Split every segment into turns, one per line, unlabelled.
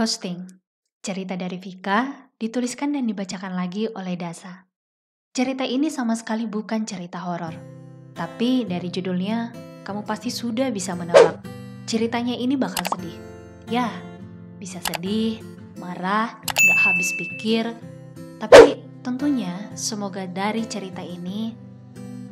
Ghosting, cerita dari Vika, dituliskan dan dibacakan lagi oleh Dasa. Cerita ini sama sekali bukan cerita horor, tapi dari judulnya, kamu pasti sudah bisa menebak. Ceritanya ini bakal sedih. Ya, bisa sedih, marah, gak habis pikir, tapi tentunya semoga dari cerita ini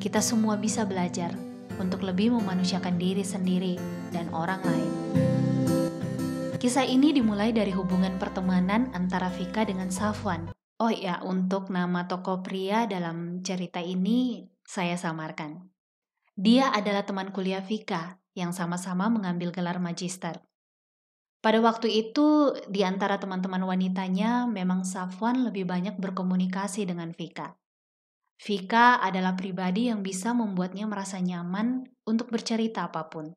kita semua bisa belajar untuk lebih memanusiakan diri sendiri dan orang lain. Kisah ini dimulai dari hubungan pertemanan antara Vika dengan Safwan. Oh ya, untuk nama tokoh pria dalam cerita ini saya samarkan. Dia adalah teman kuliah Vika yang sama-sama mengambil gelar magister. Pada waktu itu, di antara teman-teman wanitanya, memang Safwan lebih banyak berkomunikasi dengan Vika. Vika adalah pribadi yang bisa membuatnya merasa nyaman untuk bercerita apapun.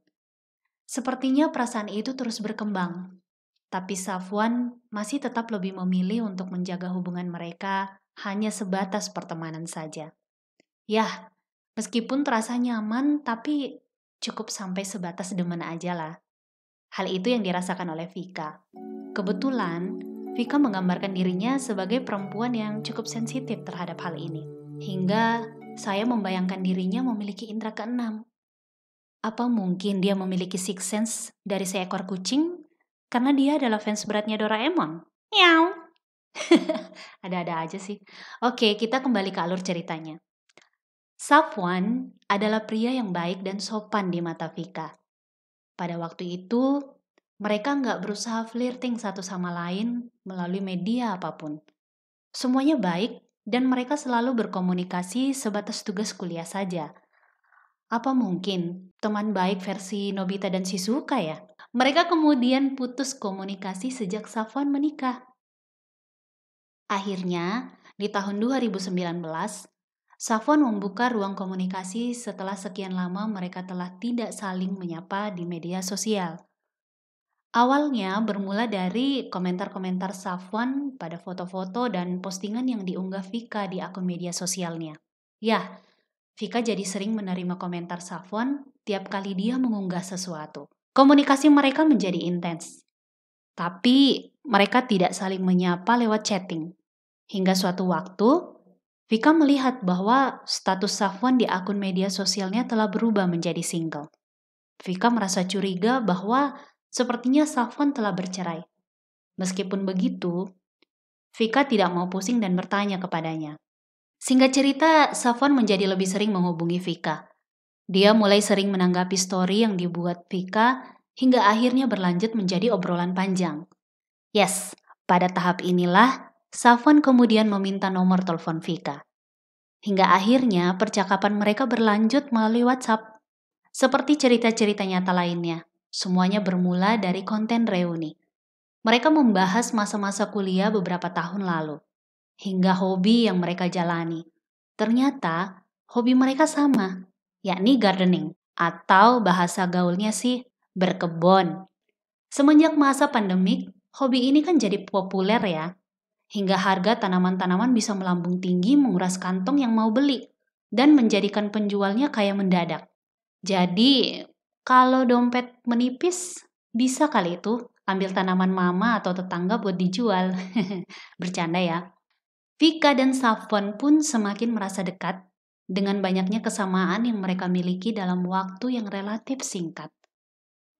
Sepertinya perasaan itu terus berkembang, tapi Safwan masih tetap lebih memilih untuk menjaga hubungan mereka hanya sebatas pertemanan saja. Yah, meskipun terasa nyaman, tapi cukup sampai sebatas demen aja lah. Hal itu yang dirasakan oleh Vika. Kebetulan, Vika menggambarkan dirinya sebagai perempuan yang cukup sensitif terhadap hal ini. Hingga saya membayangkan dirinya memiliki indera keenam apa mungkin dia memiliki six sense dari seekor kucing karena dia adalah fans beratnya Doraemon? Miau. Ada-ada aja sih. Oke, kita kembali ke alur ceritanya. Safwan adalah pria yang baik dan sopan di mata Vika. Pada waktu itu, mereka nggak berusaha flirting satu sama lain melalui media apapun. Semuanya baik dan mereka selalu berkomunikasi sebatas tugas kuliah saja. Apa mungkin teman baik versi Nobita dan Shizuka ya? Mereka kemudian putus komunikasi sejak Safwan menikah. Akhirnya, di tahun 2019, Safwan membuka ruang komunikasi setelah sekian lama mereka telah tidak saling menyapa di media sosial. Awalnya bermula dari komentar-komentar Safwan pada foto-foto dan postingan yang diunggah Vika di akun media sosialnya. Ya. Vika jadi sering menerima komentar Safwan tiap kali dia mengunggah sesuatu. Komunikasi mereka menjadi intens. Tapi mereka tidak saling menyapa lewat chatting. Hingga suatu waktu, Vika melihat bahwa status Safwan di akun media sosialnya telah berubah menjadi single. Vika merasa curiga bahwa sepertinya Safwan telah bercerai. Meskipun begitu, Vika tidak mau pusing dan bertanya kepadanya. Singkat cerita, Safwan menjadi lebih sering menghubungi Vika. Dia mulai sering menanggapi story yang dibuat Vika hingga akhirnya berlanjut menjadi obrolan panjang. Yes, pada tahap inilah Safwan kemudian meminta nomor telepon Vika. Hingga akhirnya percakapan mereka berlanjut melalui WhatsApp. Seperti cerita-cerita nyata lainnya, semuanya bermula dari konten reuni. Mereka membahas masa-masa kuliah beberapa tahun lalu hingga hobi yang mereka jalani. Ternyata hobi mereka sama, yakni gardening atau bahasa gaulnya sih berkebun. Semenjak masa pandemik, hobi ini kan jadi populer ya. Hingga harga tanaman-tanaman bisa melambung tinggi menguras kantong yang mau beli dan menjadikan penjualnya kaya mendadak. Jadi, kalau dompet menipis, bisa kali itu ambil tanaman mama atau tetangga buat dijual. Bercanda ya. Vika dan Safon pun semakin merasa dekat dengan banyaknya kesamaan yang mereka miliki dalam waktu yang relatif singkat.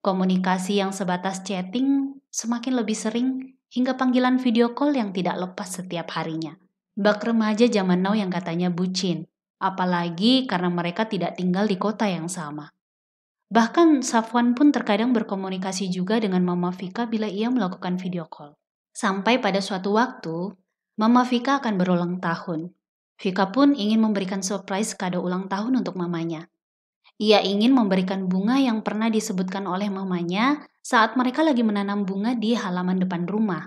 Komunikasi yang sebatas chatting semakin lebih sering hingga panggilan video call yang tidak lepas setiap harinya. Bak remaja zaman now yang katanya bucin, apalagi karena mereka tidak tinggal di kota yang sama. Bahkan Safwan pun terkadang berkomunikasi juga dengan Mama Vika bila ia melakukan video call. Sampai pada suatu waktu, Mama Vika akan berulang tahun. Vika pun ingin memberikan surprise kado ulang tahun untuk mamanya. Ia ingin memberikan bunga yang pernah disebutkan oleh mamanya saat mereka lagi menanam bunga di halaman depan rumah.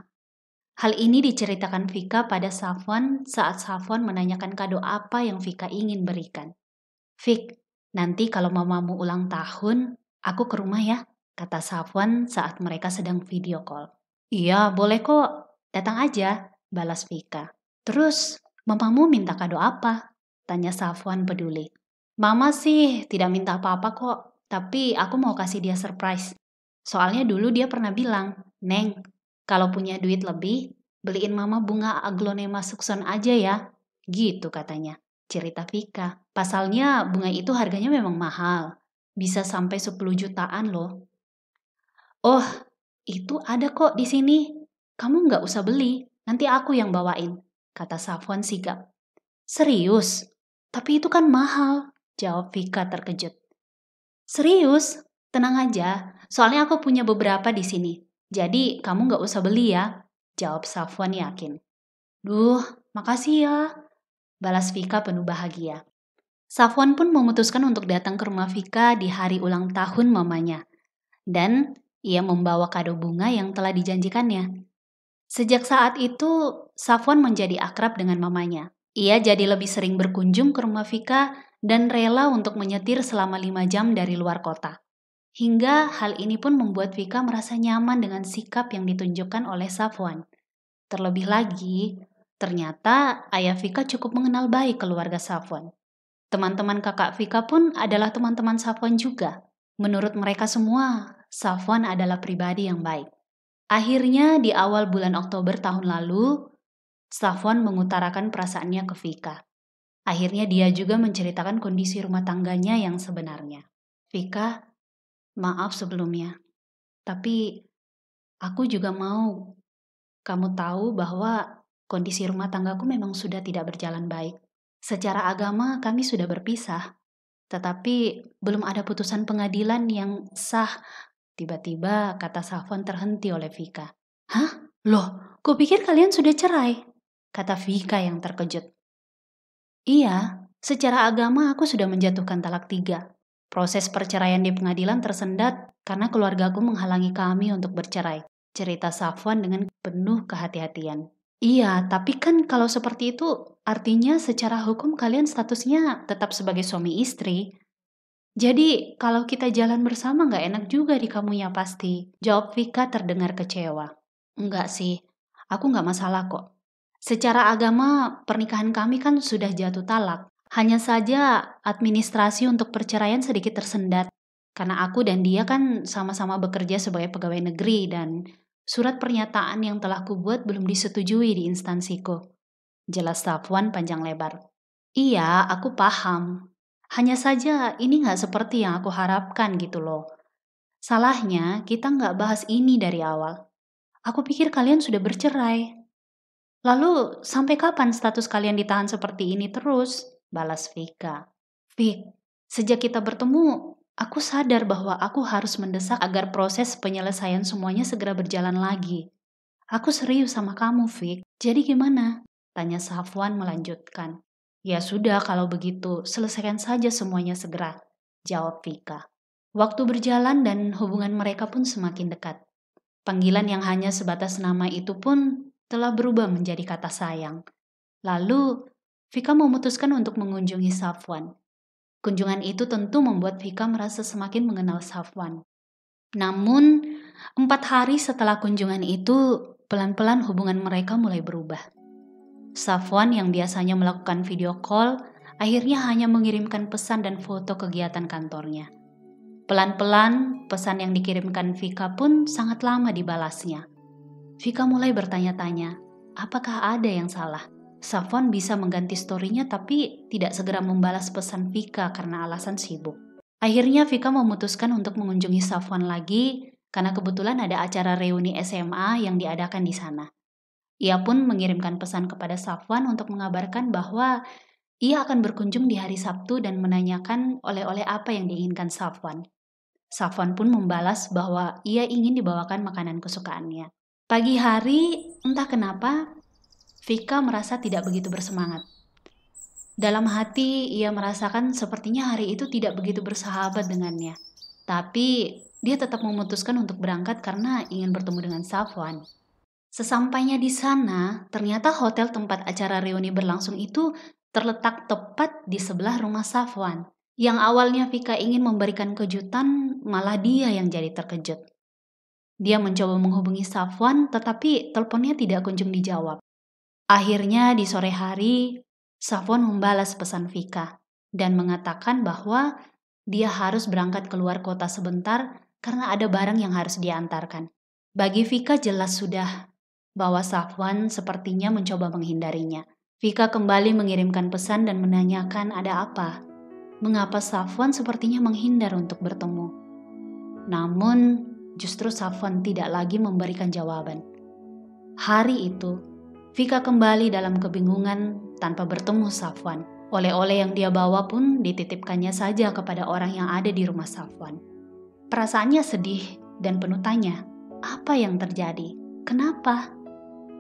Hal ini diceritakan Vika pada Safwan saat Safwan menanyakan kado apa yang Vika ingin berikan. Vik, nanti kalau mamamu ulang tahun, aku ke rumah ya, kata Safwan saat mereka sedang video call. Iya, boleh kok. Datang aja, balas Vika. Terus, mamamu minta kado apa? Tanya Safwan peduli. Mama sih tidak minta apa-apa kok, tapi aku mau kasih dia surprise. Soalnya dulu dia pernah bilang, Neng, kalau punya duit lebih, beliin mama bunga aglonema sukson aja ya. Gitu katanya. Cerita Vika. Pasalnya bunga itu harganya memang mahal. Bisa sampai 10 jutaan loh. Oh, itu ada kok di sini. Kamu nggak usah beli. Nanti aku yang bawain, kata Safwan sigap. Serius? Tapi itu kan mahal, jawab Vika terkejut. Serius? Tenang aja, soalnya aku punya beberapa di sini. Jadi kamu nggak usah beli ya, jawab Safwan yakin. Duh, makasih ya, balas Vika penuh bahagia. Safwan pun memutuskan untuk datang ke rumah Vika di hari ulang tahun mamanya. Dan ia membawa kado bunga yang telah dijanjikannya. Sejak saat itu, Safwan menjadi akrab dengan mamanya. Ia jadi lebih sering berkunjung ke rumah Vika dan rela untuk menyetir selama lima jam dari luar kota. Hingga hal ini pun membuat Vika merasa nyaman dengan sikap yang ditunjukkan oleh Safwan. Terlebih lagi, ternyata ayah Vika cukup mengenal baik keluarga Safwan. Teman-teman kakak Vika pun adalah teman-teman Safwan juga. Menurut mereka semua, Safwan adalah pribadi yang baik. Akhirnya di awal bulan Oktober tahun lalu, Safwan mengutarakan perasaannya ke Vika. Akhirnya dia juga menceritakan kondisi rumah tangganya yang sebenarnya. Vika, maaf sebelumnya, tapi aku juga mau kamu tahu bahwa kondisi rumah tanggaku memang sudah tidak berjalan baik. Secara agama kami sudah berpisah, tetapi belum ada putusan pengadilan yang sah Tiba-tiba kata Safon terhenti oleh Vika. Hah? Loh, kupikir kalian sudah cerai, kata Vika yang terkejut. Iya, secara agama aku sudah menjatuhkan talak tiga. Proses perceraian di pengadilan tersendat karena keluarga keluargaku menghalangi kami untuk bercerai. Cerita Safwan dengan penuh kehati-hatian. Iya, tapi kan kalau seperti itu, artinya secara hukum kalian statusnya tetap sebagai suami istri. Jadi, kalau kita jalan bersama nggak enak juga di kamu kamunya pasti. Jawab Vika terdengar kecewa. Enggak sih, aku nggak masalah kok. Secara agama, pernikahan kami kan sudah jatuh talak. Hanya saja administrasi untuk perceraian sedikit tersendat. Karena aku dan dia kan sama-sama bekerja sebagai pegawai negeri dan surat pernyataan yang telah kubuat belum disetujui di instansiku. Jelas Safwan panjang lebar. Iya, aku paham. Hanya saja ini nggak seperti yang aku harapkan gitu loh. Salahnya kita nggak bahas ini dari awal. Aku pikir kalian sudah bercerai. Lalu sampai kapan status kalian ditahan seperti ini terus? Balas Vika. Vik, sejak kita bertemu, aku sadar bahwa aku harus mendesak agar proses penyelesaian semuanya segera berjalan lagi. Aku serius sama kamu, Vik. Jadi gimana? Tanya Safwan melanjutkan. Ya sudah kalau begitu, selesaikan saja semuanya segera, jawab Vika. Waktu berjalan dan hubungan mereka pun semakin dekat. Panggilan yang hanya sebatas nama itu pun telah berubah menjadi kata sayang. Lalu, Vika memutuskan untuk mengunjungi Safwan. Kunjungan itu tentu membuat Vika merasa semakin mengenal Safwan. Namun, empat hari setelah kunjungan itu, pelan-pelan hubungan mereka mulai berubah. Safwan yang biasanya melakukan video call akhirnya hanya mengirimkan pesan dan foto kegiatan kantornya. Pelan-pelan, pesan yang dikirimkan Vika pun sangat lama dibalasnya. Vika mulai bertanya-tanya, apakah ada yang salah? Safwan bisa mengganti storynya tapi tidak segera membalas pesan Vika karena alasan sibuk. Akhirnya Vika memutuskan untuk mengunjungi Safwan lagi karena kebetulan ada acara reuni SMA yang diadakan di sana. Ia pun mengirimkan pesan kepada Safwan untuk mengabarkan bahwa ia akan berkunjung di hari Sabtu dan menanyakan oleh-oleh apa yang diinginkan Safwan. Safwan pun membalas bahwa ia ingin dibawakan makanan kesukaannya. Pagi hari, entah kenapa, Vika merasa tidak begitu bersemangat. Dalam hati, ia merasakan sepertinya hari itu tidak begitu bersahabat dengannya. Tapi, dia tetap memutuskan untuk berangkat karena ingin bertemu dengan Safwan. Sesampainya di sana, ternyata hotel tempat acara reuni berlangsung itu terletak tepat di sebelah rumah Safwan. Yang awalnya Vika ingin memberikan kejutan, malah dia yang jadi terkejut. Dia mencoba menghubungi Safwan, tetapi teleponnya tidak kunjung dijawab. Akhirnya di sore hari, Safwan membalas pesan Vika dan mengatakan bahwa dia harus berangkat keluar kota sebentar karena ada barang yang harus diantarkan. Bagi Vika jelas sudah bahwa Safwan sepertinya mencoba menghindarinya. Vika kembali mengirimkan pesan dan menanyakan ada apa. Mengapa Safwan sepertinya menghindar untuk bertemu? Namun, justru Safwan tidak lagi memberikan jawaban. Hari itu, Vika kembali dalam kebingungan tanpa bertemu Safwan. Oleh-oleh yang dia bawa pun dititipkannya saja kepada orang yang ada di rumah Safwan. Perasaannya sedih dan penuh tanya, apa yang terjadi? Kenapa?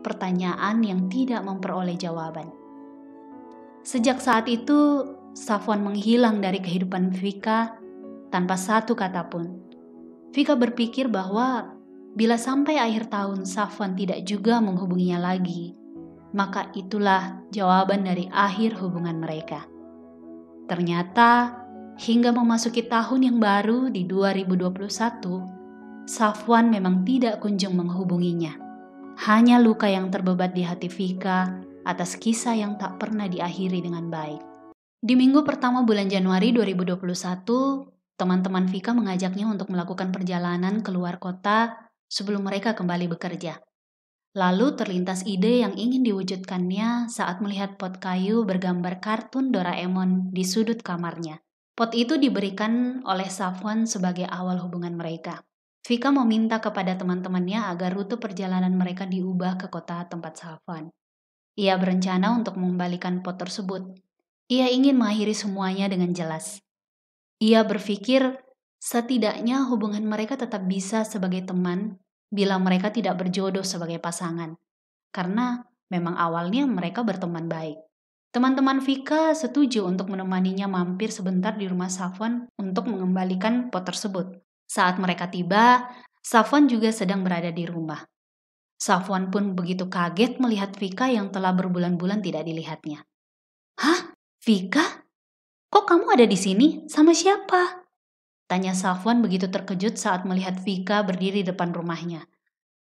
pertanyaan yang tidak memperoleh jawaban. Sejak saat itu, Safwan menghilang dari kehidupan Vika tanpa satu kata pun. Vika berpikir bahwa bila sampai akhir tahun Safwan tidak juga menghubunginya lagi, maka itulah jawaban dari akhir hubungan mereka. Ternyata, hingga memasuki tahun yang baru di 2021, Safwan memang tidak kunjung menghubunginya. Hanya luka yang terbebat di hati Vika atas kisah yang tak pernah diakhiri dengan baik. Di minggu pertama bulan Januari 2021, teman-teman Vika mengajaknya untuk melakukan perjalanan keluar kota sebelum mereka kembali bekerja. Lalu terlintas ide yang ingin diwujudkannya saat melihat pot kayu bergambar kartun Doraemon di sudut kamarnya. Pot itu diberikan oleh Safwan sebagai awal hubungan mereka. Vika meminta kepada teman-temannya agar rute perjalanan mereka diubah ke kota tempat Safwan. Ia berencana untuk mengembalikan pot tersebut. Ia ingin mengakhiri semuanya dengan jelas. Ia berpikir setidaknya hubungan mereka tetap bisa sebagai teman bila mereka tidak berjodoh sebagai pasangan. Karena memang awalnya mereka berteman baik. Teman-teman Vika setuju untuk menemaninya mampir sebentar di rumah Safwan untuk mengembalikan pot tersebut. Saat mereka tiba, Safwan juga sedang berada di rumah. Safwan pun begitu kaget melihat Vika yang telah berbulan-bulan tidak dilihatnya. Hah? Vika? Kok kamu ada di sini? Sama siapa? Tanya Safwan begitu terkejut saat melihat Vika berdiri depan rumahnya.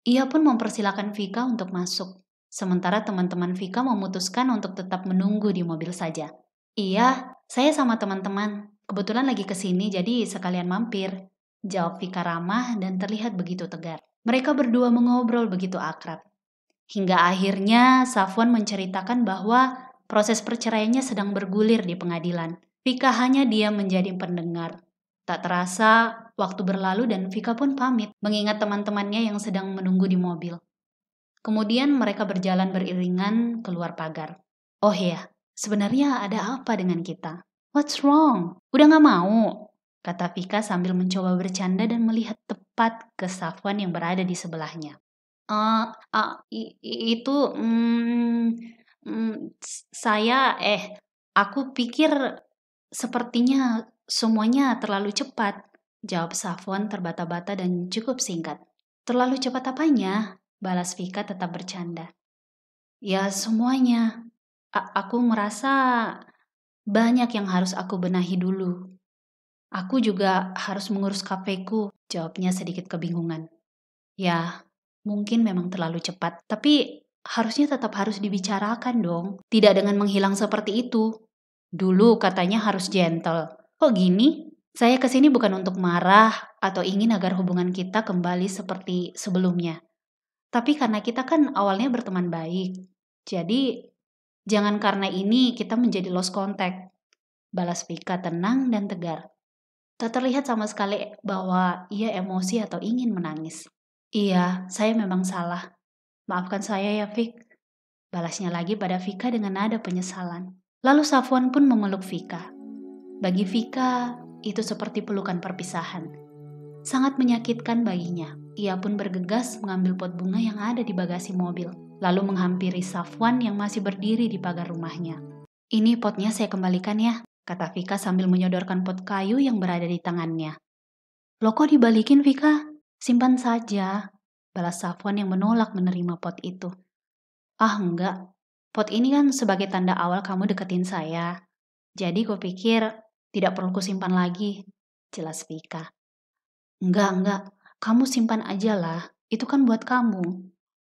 Ia pun mempersilahkan Vika untuk masuk, sementara teman-teman Vika memutuskan untuk tetap menunggu di mobil saja. Iya, saya sama teman-teman. Kebetulan lagi ke sini jadi sekalian mampir, jawab Vika ramah dan terlihat begitu tegar. Mereka berdua mengobrol begitu akrab. Hingga akhirnya Safwan menceritakan bahwa proses perceraiannya sedang bergulir di pengadilan. Vika hanya diam menjadi pendengar. Tak terasa, waktu berlalu dan Vika pun pamit, mengingat teman-temannya yang sedang menunggu di mobil. Kemudian mereka berjalan beriringan keluar pagar. Oh ya, sebenarnya ada apa dengan kita? What's wrong? Udah gak mau? kata Vika sambil mencoba bercanda dan melihat tepat ke Safwan yang berada di sebelahnya. Uh, uh, itu mm, mm, saya eh aku pikir sepertinya semuanya terlalu cepat, jawab Safwan terbata-bata dan cukup singkat. Terlalu cepat apanya? balas Vika tetap bercanda. Ya semuanya. A aku merasa banyak yang harus aku benahi dulu, Aku juga harus mengurus kafeku, jawabnya sedikit kebingungan. Ya, mungkin memang terlalu cepat, tapi harusnya tetap harus dibicarakan dong. Tidak dengan menghilang seperti itu. Dulu katanya harus gentle. Kok gini? Saya kesini bukan untuk marah atau ingin agar hubungan kita kembali seperti sebelumnya. Tapi karena kita kan awalnya berteman baik. Jadi, jangan karena ini kita menjadi lost contact. Balas Vika tenang dan tegar. Tak terlihat sama sekali bahwa ia emosi atau ingin menangis. Iya, saya memang salah. Maafkan saya ya, Fik. Balasnya lagi pada Vika dengan nada penyesalan. Lalu Safwan pun memeluk Vika. Bagi Vika, itu seperti pelukan perpisahan. Sangat menyakitkan baginya. Ia pun bergegas mengambil pot bunga yang ada di bagasi mobil, lalu menghampiri Safwan yang masih berdiri di pagar rumahnya. Ini potnya saya kembalikan ya kata Vika sambil menyodorkan pot kayu yang berada di tangannya. Loh kok dibalikin Vika? Simpan saja, balas Safwan yang menolak menerima pot itu. Ah enggak, pot ini kan sebagai tanda awal kamu deketin saya. Jadi kau pikir tidak perlu kusimpan lagi, jelas Vika. Enggak, enggak, kamu simpan aja lah, itu kan buat kamu.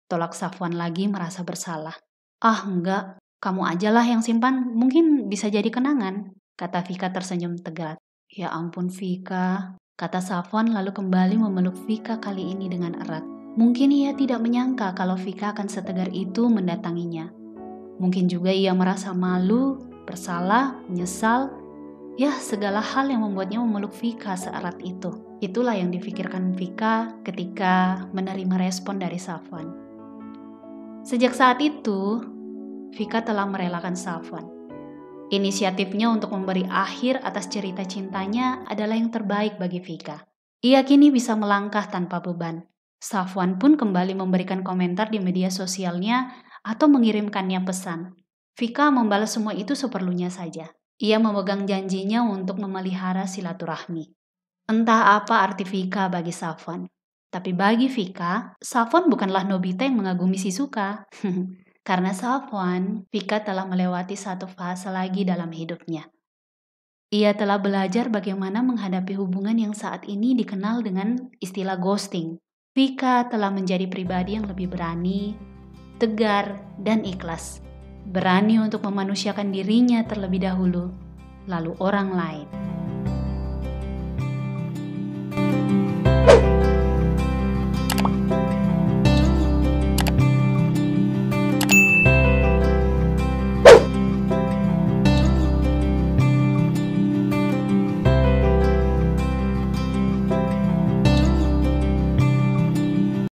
Tolak Safwan lagi merasa bersalah. Ah enggak, kamu ajalah yang simpan, mungkin bisa jadi kenangan. Kata Vika tersenyum tegar. Ya ampun Vika, kata Safwan lalu kembali memeluk Vika kali ini dengan erat. Mungkin ia tidak menyangka kalau Vika akan setegar itu mendatanginya. Mungkin juga ia merasa malu, bersalah, menyesal, ya segala hal yang membuatnya memeluk Vika seerat itu. Itulah yang difikirkan Vika ketika menerima respon dari Safwan. Sejak saat itu, Vika telah merelakan Safwan. Inisiatifnya untuk memberi akhir atas cerita cintanya adalah yang terbaik bagi Vika. Ia kini bisa melangkah tanpa beban. Safwan pun kembali memberikan komentar di media sosialnya atau mengirimkannya pesan. Vika membalas semua itu seperlunya saja. Ia memegang janjinya untuk memelihara silaturahmi. Entah apa arti Vika bagi Safwan. Tapi bagi Vika, Safwan bukanlah Nobita yang mengagumi Shizuka. Karena Safwan, Vika telah melewati satu fase lagi dalam hidupnya. Ia telah belajar bagaimana menghadapi hubungan yang saat ini dikenal dengan istilah ghosting. Vika telah menjadi pribadi yang lebih berani, tegar, dan ikhlas. Berani untuk memanusiakan dirinya terlebih dahulu, lalu orang lain.